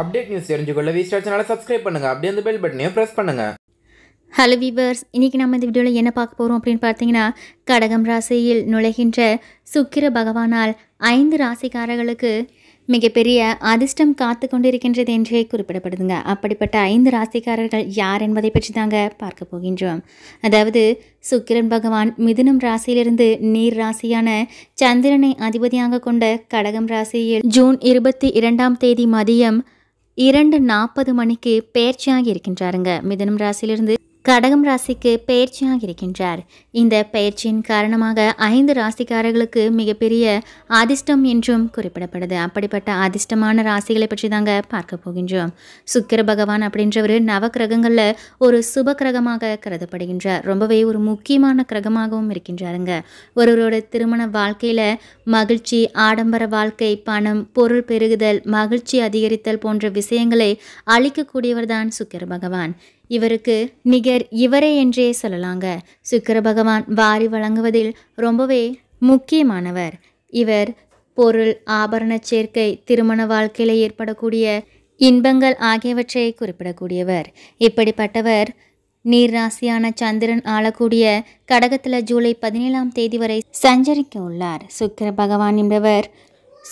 update news தெரிஞ்சுக்கொள்ள வி சேனலை சப்ஸ்கிரைப் பண்ணுங்கள் அப்படியே அந்த பெல் பட்டனையும் ப்ரெஸ் பண்ணுங்கள் ஹலோ வீவர்ஸ் இன்றைக்கி நம்ம இந்த வீடியோவில் என்ன பார்க்க போகிறோம் அப்படின்னு பார்த்தீங்கன்னா கடகம் ராசியில் நுழைகின்ற சுக்கிர பகவானால் ஐந்து ராசிக்காரர்களுக்கு மிகப்பெரிய அதிர்ஷ்டம் காத்து கொண்டிருக்கின்றது என்றே குறிப்பிடப்படுதுங்க அப்படிப்பட்ட ஐந்து ராசிக்காரர்கள் யார் என்பதை பற்றி தாங்க பார்க்க போகின்றோம் அதாவது சுக்கிரன் பகவான் மிதுனம் ராசியிலிருந்து நீர் ராசியான சந்திரனை அதிபதியாக கொண்ட கடகம் ராசியில் ஜூன் இருபத்தி இரண்டாம் தேதி மதியம் இரண்டு நாற்பது மணிக்கு பேர்ச்சியாகி இருக்கின்றாருங்க மிதனம் ராசியிலிருந்து கடகம் ராசிக்கு பயிற்சியாக இருக்கின்றார் இந்த பயிற்சியின் காரணமாக ஐந்து ராசிக்காரர்களுக்கு மிகப்பெரிய அதிர்ஷ்டம் என்றும் குறிப்பிடப்படுது அப்படிப்பட்ட அதிர்ஷ்டமான ராசிகளை பற்றி தாங்க பார்க்க போகின்றோம் சுக்கிர பகவான் அப்படின்றவர் நவ கிரகங்களில் ஒரு சுப கிரகமாக கருதப்படுகின்றார் ரொம்பவே ஒரு முக்கியமான கிரகமாகவும் இருக்கின்றாருங்க ஒருவரோட திருமண வாழ்க்கையில் மகிழ்ச்சி ஆடம்பர வாழ்க்கை பணம் பொருள் பெருகுதல் மகிழ்ச்சி அதிகரித்தல் போன்ற விஷயங்களை அளிக்கக்கூடியவர் தான் சுக்கிர பகவான் இவருக்கு நிகர் இவரே என்றே சொல்லலாங்க சுக்கர பகவான் வாரி வழங்குவதில் ரொம்பவே முக்கியமானவர் இவர் பொருள் ஆபரண சேர்க்கை திருமண வாழ்க்கையில் ஏற்படக்கூடிய இன்பங்கள் ஆகியவற்றை குறிப்பிடக்கூடியவர் இப்படிப்பட்டவர் நீர் ராசியான சந்திரன் ஆளக்கூடிய கடகத்தில் ஜூலை பதினேழாம் தேதி வரை சஞ்சரிக்க உள்ளார் சுக்கர பகவான் என்பவர்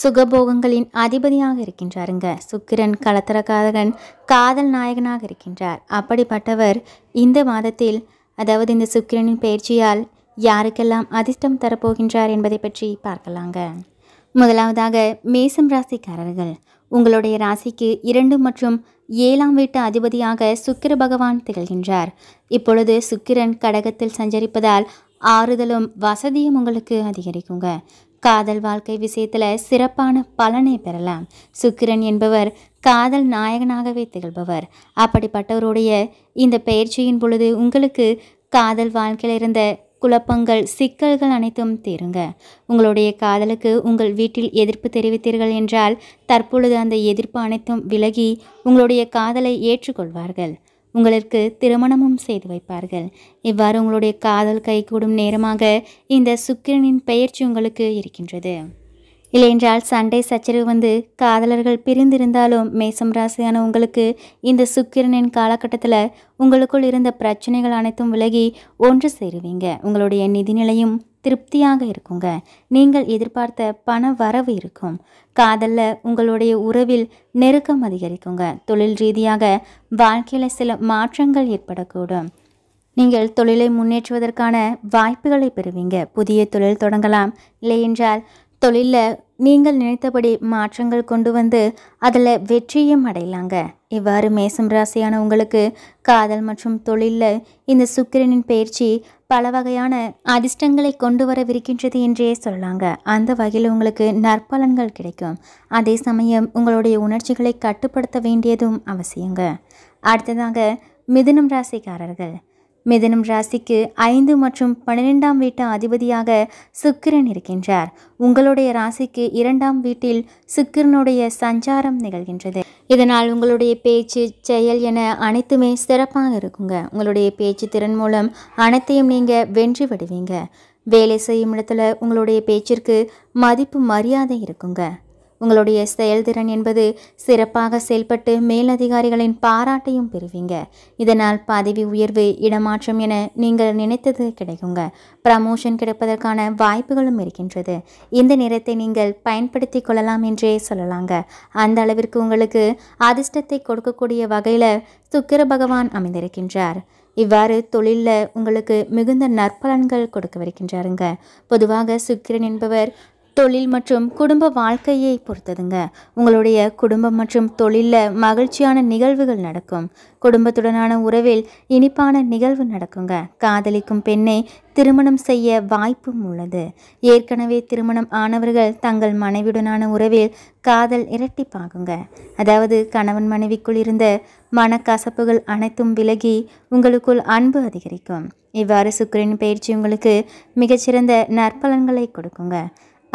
சுகபோகங்களின் அதிபதியாக இருக்கின்றாருங்க சுக்கிரன் கலத்தரகாதகன் காதல் நாயகனாக இருக்கின்றார் அப்படிப்பட்டவர் இந்த மாதத்தில் அதாவது இந்த சுக்கிரனின் பயிற்சியால் யாருக்கெல்லாம் அதிர்ஷ்டம் தரப்போகின்றார் என்பதை பற்றி பார்க்கலாங்க முதலாவதாக மேசம் ராசிக்காரர்கள் உங்களுடைய ராசிக்கு இரண்டு மற்றும் ஏழாம் வீட்டு அதிபதியாக சுக்கிர பகவான் திகழ்கின்றார் இப்பொழுது சுக்கிரன் கடகத்தில் சஞ்சரிப்பதால் ஆறுதலும் வசதியும் உங்களுக்கு அதிகரிக்குங்க காதல் வாழ்க்கை விஷயத்தில் சிறப்பான பலனை பெறலாம் சுக்கிரன் என்பவர் காதல் நாயகனாகவே திகழ்பவர் அப்படிப்பட்டவருடைய இந்த பயிற்சியின் பொழுது உங்களுக்கு காதல் வாழ்க்கையில் இருந்த குழப்பங்கள் சிக்கல்கள் அனைத்தும் தீருங்க உங்களுடைய காதலுக்கு உங்கள் வீட்டில் எதிர்ப்பு தெரிவித்தீர்கள் என்றால் தற்பொழுது அந்த எதிர்ப்பு அனைத்தும் விலகி உங்களுடைய காதலை ஏற்றுக்கொள்வார்கள் உங்களுக்கு திருமணமும் செய்து வைப்பார்கள் இவ்வாறு உங்களுடைய காதல் கைகூடும் நேரமாக இந்த சுக்கிரனின் பெயர்ச்சி உங்களுக்கு இருக்கின்றது இல்லையென்றால் சண்டை சச்சரவு வந்து காதலர்கள் பிரிந்திருந்தாலும் மேசம் ராசியான உங்களுக்கு இந்த சுக்கிரனின் காலகட்டத்தில் உங்களுக்குள் இருந்த பிரச்சனைகள் அனைத்தும் விலகி ஒன்று சேருவீங்க உங்களுடைய நிதிநிலையும் திருப்தியாக இருக்குங்க நீங்கள் எதிர்பார்த்த பண வரவு இருக்கும் காதலில் உங்களுடைய உறவில் நெருக்கம் அதிகரிக்குங்க தொழில் ரீதியாக வாழ்க்கையில் சில மாற்றங்கள் ஏற்படக்கூடும் நீங்கள் தொழிலை முன்னேற்றுவதற்கான வாய்ப்புகளை பெறுவீங்க புதிய தொழில் தொடங்கலாம் இல்லையென்றால் தொழிலில் நீங்கள் நினைத்தபடி மாற்றங்கள் கொண்டு வந்து அதில் வெற்றியும் அடையலாங்க இவ்வாறு மேசம் ராசியான உங்களுக்கு காதல் மற்றும் தொழிலில் இந்த சுக்கிரனின் பயிற்சி பல வகையான அதிர்ஷ்டங்களை கொண்டு வரவிருக்கின்றது என்றே சொல்லாங்க அந்த வகையில் உங்களுக்கு நற்பலன்கள் கிடைக்கும் அதே சமயம் உங்களுடைய உணர்ச்சிகளை கட்டுப்படுத்த வேண்டியதும் அவசியங்க அடுத்ததாக மிதுனம் ராசிக்காரர்கள் மிதனம் ராசிக்கு ஐந்து மற்றும் பன்னிரெண்டாம் வீட்டு அதிபதியாக சுக்கிரன் இருக்கின்றார் உங்களுடைய ராசிக்கு இரண்டாம் வீட்டில் சுக்கிரனுடைய சஞ்சாரம் நிகழ்கின்றது இதனால் உங்களுடைய பேச்சு செயல் என அனைத்துமே சிறப்பாக இருக்குங்க உங்களுடைய பேச்சு திறன் மூலம் அனைத்தையும் நீங்கள் வென்று விடுவீங்க வேலை செய்யும் இடத்துல உங்களுடைய பேச்சிற்கு மதிப்பு மரியாதை இருக்குங்க உங்களுடைய செயல்திறன் என்பது சிறப்பாக செயல்பட்டு மேலதிகாரிகளின் பாராட்டையும் பெறுவீங்க இதனால் பதவி உயர்வு இடமாற்றம் என நீங்கள் நினைத்தது கிடைக்குங்க ப்ரமோஷன் கிடைப்பதற்கான வாய்ப்புகளும் இருக்கின்றது இந்த நேரத்தை நீங்கள் பயன்படுத்தி கொள்ளலாம் என்றே சொல்லலாங்க அந்த அளவிற்கு உங்களுக்கு அதிர்ஷ்டத்தை கொடுக்கக்கூடிய வகையில் சுக்கிர பகவான் அமைந்திருக்கின்றார் இவ்வாறு தொழிலில் உங்களுக்கு மிகுந்த நற்பலன்கள் கொடுக்க வருகின்றாருங்க பொதுவாக சுக்கிரன் என்பவர் தொழில் மற்றும் குடும்ப வாழ்க்கையை பொறுத்ததுங்க உங்களுடைய குடும்பம் மற்றும் தொழிலில் மகிழ்ச்சியான நிகழ்வுகள் நடக்கும் குடும்பத்துடனான உறவில் இனிப்பான நிகழ்வு நடக்குங்க காதலிக்கும் பெண்ணை திருமணம் செய்ய வாய்ப்பும் உள்ளது ஏற்கனவே திருமணம் ஆனவர்கள் தங்கள் மனைவியுடனான உறவில் காதல் இரட்டிப்பாகுங்க அதாவது கணவன் மனைவிக்குள் இருந்த மனக்கசப்புகள் அனைத்தும் விலகி உங்களுக்குள் அன்பு அதிகரிக்கும் இவ்வாறு சுக்கரின் பயிற்சி உங்களுக்கு மிகச்சிறந்த நற்பலன்களை கொடுக்குங்க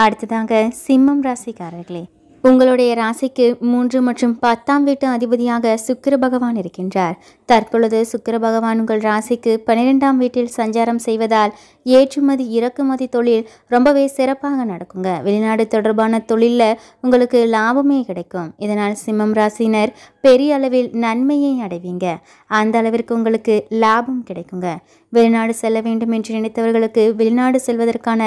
அடுத்ததாங்க சிம்மம் ராசிக்காரர்களே உங்களுடைய ராசிக்கு மூன்று மற்றும் பத்தாம் வீட்டு அதிபதியாக சுக்கிர பகவான் இருக்கின்றார் தற்பொழுது சுக்கிர பகவான் உங்கள் ராசிக்கு பன்னிரெண்டாம் வீட்டில் சஞ்சாரம் செய்வதால் ஏற்றுமதி இறக்குமதி தொழில் ரொம்பவே சிறப்பாக நடக்குங்க வெளிநாடு தொடர்பான தொழிலில் உங்களுக்கு லாபமே கிடைக்கும் இதனால் சிம்மம் ராசினர் பெரிய அளவில் நன்மையை அடைவீங்க அந்த அளவிற்கு உங்களுக்கு லாபம் கிடைக்குங்க வெளிநாடு செல்ல வேண்டும் என்று நினைத்தவர்களுக்கு வெளிநாடு செல்வதற்கான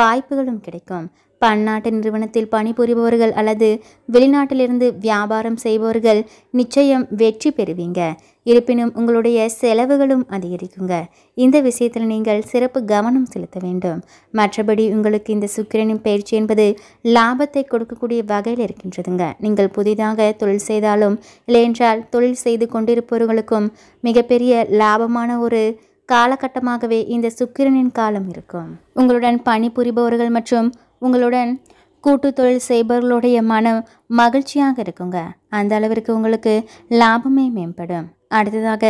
வாய்ப்புகளும் கிடைக்கும் பன்னாட்டு நிறுவனத்தில் பணிபுரிபவர்கள் அல்லது வெளிநாட்டிலிருந்து வியாபாரம் செய்பவர்கள் நிச்சயம் வெற்றி பெறுவீங்க இருப்பினும் உங்களுடைய செலவுகளும் அதிகரிக்குங்க இந்த விஷயத்தில் நீங்கள் சிறப்பு கவனம் செலுத்த வேண்டும் மற்றபடி உங்களுக்கு இந்த சுக்கிரனின் பயிற்சி என்பது லாபத்தை கொடுக்கக்கூடிய வகையில் இருக்கின்றதுங்க நீங்கள் புதிதாக தொழில் செய்தாலும் இல்லையென்றால் தொழில் செய்து கொண்டிருப்பவர்களுக்கும் மிகப்பெரிய லாபமான ஒரு காலகட்டமாகவே இந்த சுக்கிரனின் காலம் இருக்கும் உங்களுடன் பணிபுரிபவர்கள் மற்றும் உங்களுடன் கூட்டு தொழில் செய்பவர்களுடைய மனம் மகிழ்ச்சியாக இருக்குங்க அந்த அளவிற்கு உங்களுக்கு லாபமே மேம்படும் அடுத்ததாக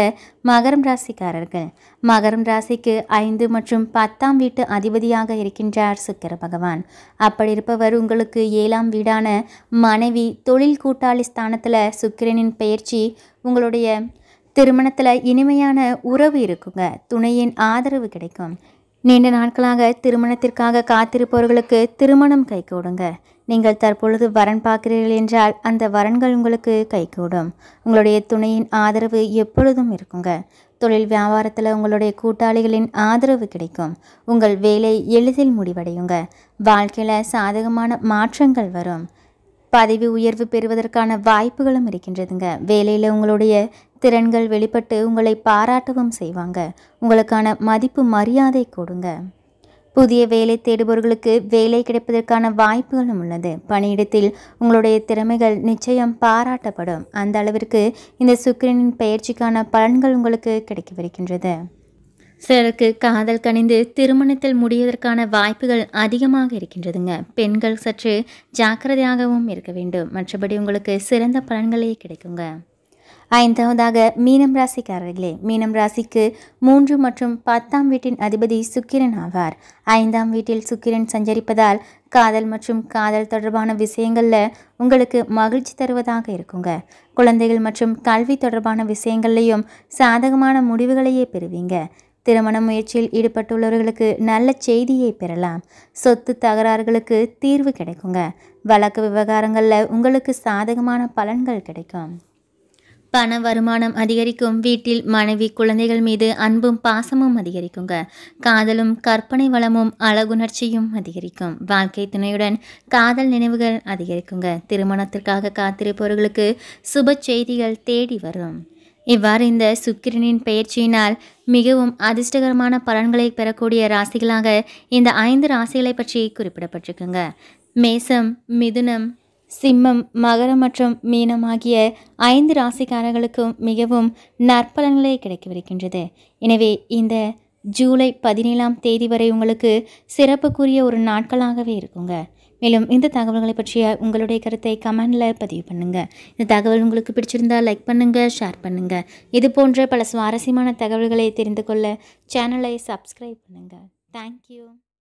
மகரம் ராசிக்காரர்கள் மகரம் ராசிக்கு ஐந்து மற்றும் பத்தாம் வீட்டு அதிபதியாக இருக்கின்றார் சுக்கர பகவான் அப்படி இருப்பவர் உங்களுக்கு ஏழாம் வீடான மனைவி தொழில் கூட்டாளி ஸ்தானத்தில் சுக்கிரனின் பயிற்சி உங்களுடைய திருமணத்தில் இனிமையான உறவு இருக்குங்க துணையின் ஆதரவு கிடைக்கும் நீண்ட நாட்களாக திருமணத்திற்காக காத்திருப்பவர்களுக்கு திருமணம் கூடுங்க நீங்கள் தற்பொழுது வரன் பார்க்கிறீர்கள் என்றால் அந்த வரன்கள் உங்களுக்கு கூடும் உங்களுடைய துணையின் ஆதரவு எப்பொழுதும் இருக்குங்க தொழில் வியாபாரத்தில் உங்களுடைய கூட்டாளிகளின் ஆதரவு கிடைக்கும் உங்கள் வேலை எளிதில் முடிவடையுங்க வாழ்க்கையில் சாதகமான மாற்றங்கள் வரும் பதவி உயர்வு பெறுவதற்கான வாய்ப்புகளும் இருக்கின்றதுங்க வேலையில் உங்களுடைய திறன்கள் வெளிப்பட்டு உங்களை பாராட்டவும் செய்வாங்க உங்களுக்கான மதிப்பு மரியாதை கொடுங்க புதிய வேலை தேடுபவர்களுக்கு வேலை கிடைப்பதற்கான வாய்ப்புகளும் உள்ளது பணியிடத்தில் உங்களுடைய திறமைகள் நிச்சயம் பாராட்டப்படும் அந்த அளவிற்கு இந்த சுக்கிரனின் பயிற்சிக்கான பலன்கள் உங்களுக்கு கிடைக்கவிருக்கின்றது சிலருக்கு காதல் கணிந்து திருமணத்தில் முடிவதற்கான வாய்ப்புகள் அதிகமாக இருக்கின்றதுங்க பெண்கள் சற்று ஜாக்கிரதையாகவும் இருக்க வேண்டும் மற்றபடி உங்களுக்கு சிறந்த பலன்களே கிடைக்குங்க ஐந்தாவதாக மீனம் ராசிக்காரர்களே மீனம் ராசிக்கு மூன்று மற்றும் பத்தாம் வீட்டின் அதிபதி சுக்கிரன் ஆவார் ஐந்தாம் வீட்டில் சுக்கிரன் சஞ்சரிப்பதால் காதல் மற்றும் காதல் தொடர்பான விஷயங்களில் உங்களுக்கு மகிழ்ச்சி தருவதாக இருக்குங்க குழந்தைகள் மற்றும் கல்வி தொடர்பான விஷயங்கள்லையும் சாதகமான முடிவுகளையே பெறுவீங்க திருமண முயற்சியில் ஈடுபட்டுள்ளவர்களுக்கு நல்ல செய்தியை பெறலாம் சொத்து தகராறுகளுக்கு தீர்வு கிடைக்குங்க வழக்கு விவகாரங்களில் உங்களுக்கு சாதகமான பலன்கள் கிடைக்கும் பண வருமானம் அதிகரிக்கும் வீட்டில் மனைவி குழந்தைகள் மீது அன்பும் பாசமும் அதிகரிக்குங்க காதலும் கற்பனை வளமும் அழகுணர்ச்சியும் அதிகரிக்கும் வாழ்க்கை துணையுடன் காதல் நினைவுகள் அதிகரிக்குங்க திருமணத்திற்காக காத்திருப்பவர்களுக்கு சுப செய்திகள் தேடி வரும் இவ்வாறு இந்த சுக்கிரனின் பயிற்சியினால் மிகவும் அதிர்ஷ்டகரமான பலன்களை பெறக்கூடிய ராசிகளாக இந்த ஐந்து ராசிகளை பற்றி குறிப்பிடப்பட்டிருக்குங்க மேசம் மிதுனம் சிம்மம் மகரம் மற்றும் மீனம் ஆகிய ஐந்து ராசிக்காரர்களுக்கும் மிகவும் நற்பலன்களே கிடைக்கவிருக்கின்றது எனவே இந்த ஜூலை பதினேழாம் தேதி வரை உங்களுக்கு சிறப்புக்குரிய ஒரு நாட்களாகவே இருக்குங்க மேலும் இந்த தகவல்களை பற்றிய உங்களுடைய கருத்தை கமெண்டில் பதிவு பண்ணுங்கள் இந்த தகவல் உங்களுக்கு பிடிச்சிருந்தால் லைக் பண்ணுங்கள் ஷேர் பண்ணுங்கள் இது போன்ற பல சுவாரஸ்யமான தகவல்களை தெரிந்து கொள்ள சேனலை சப்ஸ்கிரைப் பண்ணுங்கள் தேங்க்யூ